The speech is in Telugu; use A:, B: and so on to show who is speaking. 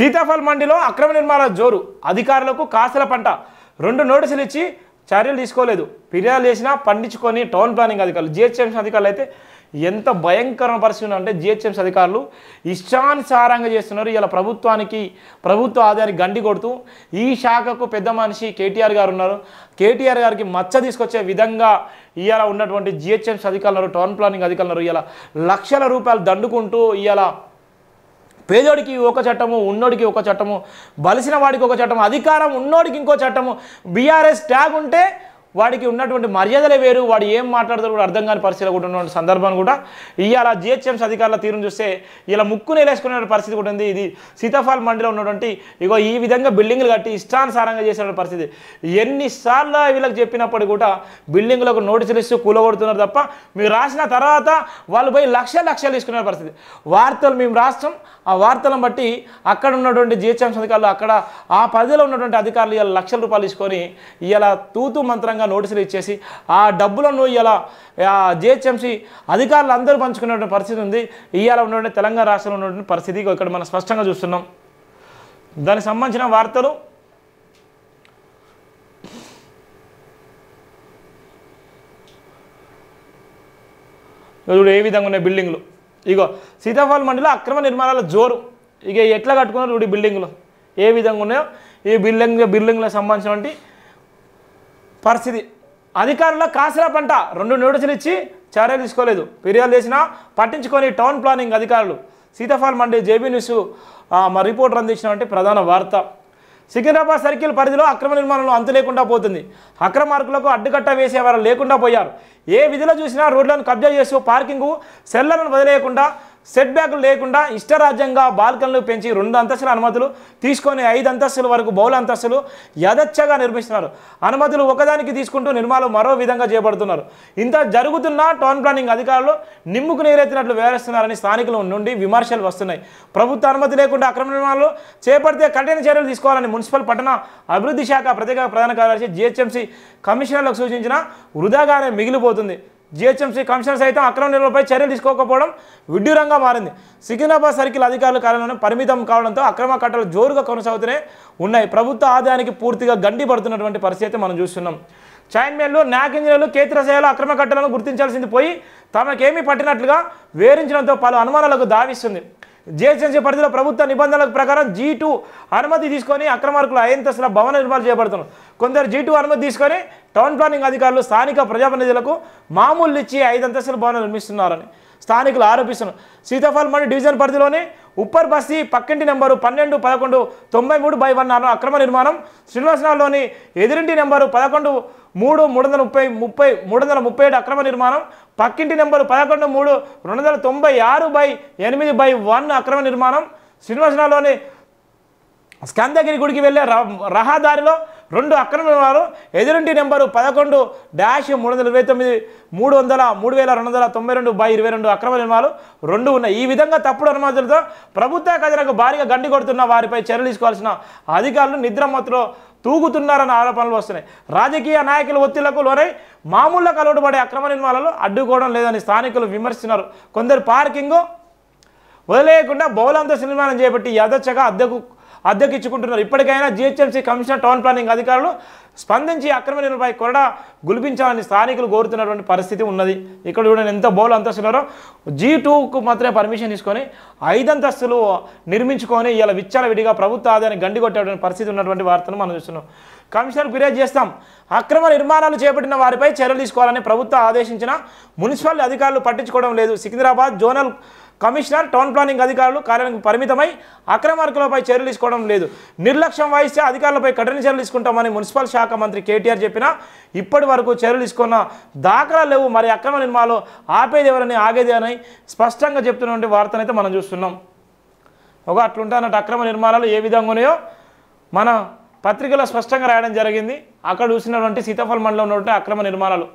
A: సీతాఫల్ మండిలో అక్రమ నిర్మాణ జోరు అధికారులకు కాసల పంట రెండు నోటీసులు ఇచ్చి చర్యలు తీసుకోలేదు ఫిర్యాదు చేసినా పండించుకొని టౌన్ ప్లానింగ్ అధికారులు జిహెచ్ఎంసీ అధికారులు అయితే ఎంత భయంకరమైన పరిస్థితి అంటే జిహెచ్ఎంసీ అధికారులు ఇష్టానుసారంగా చేస్తున్నారు ఇలా ప్రభుత్వానికి ప్రభుత్వ ఆదాయానికి గండి కొడుతూ ఈ శాఖకు పెద్ద మనిషి కేటీఆర్ గారు ఉన్నారు కేటీఆర్ గారికి మచ్చ తీసుకొచ్చే విధంగా ఇవాళ ఉన్నటువంటి జిహెచ్ఎంసీ అధికారులు టౌన్ ప్లానింగ్ అధికారులు ఇలా లక్షల రూపాయలు దండుకుంటూ ఇలా పేదోడికి ఒక చట్టము ఉన్నోడికి ఒక చట్టము బలిసిన వాడికి ఒక చట్టము అధికారం ఉన్నోడికి ఇంకో చట్టము బీఆర్ఎస్ ట్యాగ్ ఉంటే వాడికి ఉన్నటువంటి మర్యాదలే వేరు వాడు ఏం మాట్లాడతారు కూడా అర్థం కాని పరిస్థితిలో కూడా ఉన్నటువంటి సందర్భాన్ని కూడా ఇవాళ జిహెచ్ఎంసీ అధికారుల తీరును చూస్తే ఇలా ముక్కు నేలేసుకునే పరిస్థితి కూడా ఉంది ఇది సీతాఫాల్ మండలిలో ఉన్నటువంటి ఇగో ఈ విధంగా బిల్డింగ్లు కట్టి ఇష్టానుసారంగా చేసిన పరిస్థితి ఎన్నిసార్లు వీళ్ళకి చెప్పినప్పుడు కూడా బిల్డింగ్లకు నోటీసులు ఇస్తూ కూలగొడుతున్నారు తప్ప మీరు రాసిన తర్వాత వాళ్ళు పోయి లక్ష లక్షలు తీసుకునే పరిస్థితి వార్తలు మేము రాష్ట్రం ఆ వార్తలను బట్టి అక్కడ ఉన్నటువంటి జిహెచ్ఎంసీ అధికారులు అక్కడ ఆ పరిధిలో ఉన్నటువంటి అధికారులు ఇవాళ లక్షల రూపాయలు తీసుకొని ఇలా తూతూ మంత్రంగా విధంగా నోటీసులు ఇచ్చేసి ఆ డబ్బులను ఇలా జిహెచ్ఎంసీ అధికారులు అందరూ పంచుకునేటువంటి పరిస్థితి ఉంది ఇవాళ ఉన్నటువంటి తెలంగాణ రాష్ట్రంలో ఉన్నటువంటి పరిస్థితి ఇక్కడ మనం స్పష్టంగా చూస్తున్నాం దానికి సంబంధించిన వార్తలు ఏ విధంగా ఉన్నాయి బిల్డింగ్లు ఇగో సీతాఫాల్ మండలిలో అక్రమ నిర్మాణాల జోరు ఇక ఎట్లా కట్టుకున్నారు ఈ బిల్డింగ్లు ఏ విధంగా ఉన్నాయో ఈ బిల్డింగ్ బిల్డింగ్లకు సంబంధించినటువంటి పరిస్థితి అధికారంలో కాసిన పంట రెండు నోటీసులు ఇచ్చి చర్య తీసుకోలేదు ఫిర్యాదు చేసినా పట్టించుకొని టౌన్ ప్లానింగ్ అధికారులు సీతాఫాల్ మండే జేబీ న్యూస్ మా రిపోర్టర్ అందించినటువంటి ప్రధాన వార్త సికింద్రాబాద్ సర్కిల్ పరిధిలో అక్రమ నిర్మాణంలో అంతు లేకుండా పోతుంది అక్రమార్కులకు అడ్డుకట్ట వేసేవారు లేకుండా పోయారు ఏ విధిలో చూసినా రోడ్లను కబ్జా చేస్తూ పార్కింగు సెల్లలను వదిలేయకుండా సెట్ బ్యాక్లు లేకుండా ఇష్టరాజ్యంగా బాల్కన్లు పెంచి రెండు అంతస్తుల అనుమతులు తీసుకొని ఐదు అంతస్తుల వరకు బౌల అంతస్తులు యథచ్ఛగా నిర్మిస్తున్నారు అనుమతులు ఒకదానికి తీసుకుంటూ నిర్మాణం మరో విధంగా చేపడుతున్నారు ఇంత జరుగుతున్న టౌన్ ప్లానింగ్ అధికారులు నిమ్ముకు నీరెత్తినట్లు వివరిస్తున్నారని స్థానికుల నుండి విమర్శలు వస్తున్నాయి ప్రభుత్వ అనుమతి లేకుండా అక్రమ నిర్మాణాలు చేపడితే కఠిన చర్యలు తీసుకోవాలని మున్సిపల్ పట్టణ అభివృద్ధి శాఖ ప్రత్యేక ప్రధాన కార్యదర్శి జిహెచ్ఎంసీ కమిషనర్లకు సూచించిన వృధాగానే మిగిలిపోతుంది జిహెచ్ఎంసీ కమిషనర్ సైతం అక్రమ నిల్వలపై చర్యలు తీసుకోకపోవడం విడ్డూరంగా మారింది సికింద్రాబాద్ సర్కిల్ అధికారుల కార్యాలయం పరిమితం కావడంతో అక్రమ కట్టలు జోరుగా కొనసాగుతూనే ఉన్నాయి ప్రభుత్వ ఆదాయానికి పూర్తిగా గండి పడుతున్నటువంటి పరిస్థితి మనం చూస్తున్నాం చైన్మేన్లు నాక్ ఇంజనీర్లు కేతిరసయాలు అక్రమ కట్టలను గుర్తించాల్సింది పోయి తమకేమీ పట్టినట్లుగా వేరించడంతో పలు అనుమానాలకు దావిస్తుంది జిహెచ్ఎంసీ పరిధిలో ప్రభుత్వ నిబంధనల ప్రకారం జీ టూ అనుమతి తీసుకొని అక్రమార్కులు అయ్యంతస్తుల భవన నిర్మాణం చేపడుతున్నారు కొందరు జీ టూ అనుమతి తీసుకొని టౌన్ ప్లానింగ్ అధికారులు స్థానిక ప్రజాప్రతినిధులకు మామూలు ఇచ్చి ఐదు అంతస్తుల భవనం నిర్మిస్తున్నారని స్థానికులు ఆరోపిస్తున్నారు సీతాఫల్ మండి డివిజన్ పరిధిలోని ఉప్పర్ బస్తీ పక్కింటి నెంబరు పన్నెండు పదకొండు తొంభై మూడు బై వన్ అక్రమ నిర్మాణం శ్రీనివాసనగర్లోని ఎదురింటి నెంబరు పదకొండు మూడు మూడు వందల ముప్పై ముప్పై మూడు వందల ముప్పై ఏడు అక్రమ నిర్మాణం పక్కింటి నెంబరు పదకొండు మూడు రెండు వందల తొంభై ఆరు బై ఎనిమిది బై వన్ అక్రమ నిర్మాణం శ్రీనివాసనలోని స్కందగిరి గుడికి వెళ్ళే రహదారిలో రెండు అక్రమ నిర్మాణాలు ఎదురుంటి నెంబరు పదకొండు డాష్ మూడు వందల ఇరవై తొమ్మిది మూడు వందల మూడు వేల రెండు వందల తొంభై రెండు బై ఇరవై రెండు అక్రమ నిర్మాణాలు రెండు ఉన్నాయి ఈ విధంగా తప్పుడు అనుమతులతో ప్రభుత్వ ఖజానాకు భారీగా గండి కొడుతున్న వారిపై చర్యలు తీసుకోవాల్సిన అధికారులు నిద్రమత్తులో తూగుతున్నారన్న ఆరోపణలు వస్తున్నాయి రాజకీయ నాయకుల ఒత్తిళ్లకు లోనై మామూలుగా కలవడబడే అక్రమ నిర్మాణాలు అడ్డుకోవడం లేదని స్థానికులు విమర్శించారు కొందరు పార్కింగ్ వదిలేయకుండా బౌలంతో నిర్మాణం చేపట్టి యథచ్చగా అద్దెకు అద్దెకిచ్చుకుంటున్నారు ఇప్పటికైనా జిహెచ్ఎంసీ కమిషనర్ టౌన్ ప్లానింగ్ అధికారులు స్పందించి అక్రమ నిర్మపై కొరడా గుల్పించాలని స్థానికులు కోరుతున్నటువంటి పరిస్థితి ఉన్నది ఇక్కడ చూడండి ఎంత బౌల్ అంతస్తున్నారో జీ టూకు మాత్రమే పర్మిషన్ తీసుకొని ఐదంతస్తులు నిర్మించుకొని ఇలా విచ్చాల విడిగా ప్రభుత్వ ఆదాయాన్ని కొట్టేటువంటి పరిస్థితి ఉన్నటువంటి వార్తను మనం చూస్తున్నాం కమిషనర్ ఫిర్యాదు చేస్తాం అక్రమ నిర్మాణాలు చేపట్టిన వారిపై చర్యలు తీసుకోవాలని ప్రభుత్వం ఆదేశించిన మున్సిపల్ అధికారులు పట్టించుకోవడం లేదు Secunderabad zonal commissioner town planning అధికారులు కార్యాలయం పరిమితమై అక్రమార్కులపై చర్యలు తీసుకోవడం లేదు నిర్లక్ష్యం వహిస్తే అధికారులపై కఠిన చర్యలు తీసుకుంటామని మున్సిపల్ శాఖ మంత్రి కేటీఆర్ చెప్పిన ఇప్పటి వరకు చర్యలు తీసుకున్న దాఖలా లేవు మరి అక్రమ నిర్మాణాలు ఆపేదేవరని ఆగేదేవని అని స్పష్టంగా చెప్తున్నటువంటి వార్తనైతే మనం చూస్తున్నాం ఒక అట్లుంటే అన్నట్టు అక్రమ నిర్మాణాలు ఏ విధంగా ఉన్నాయో మన పత్రికలో స్పష్టంగా రాయడం జరిగింది అక్కడ చూసినటువంటి సీతాఫల్ మండలం ఉన్నటువంటి అక్రమ నిర్మాణాలు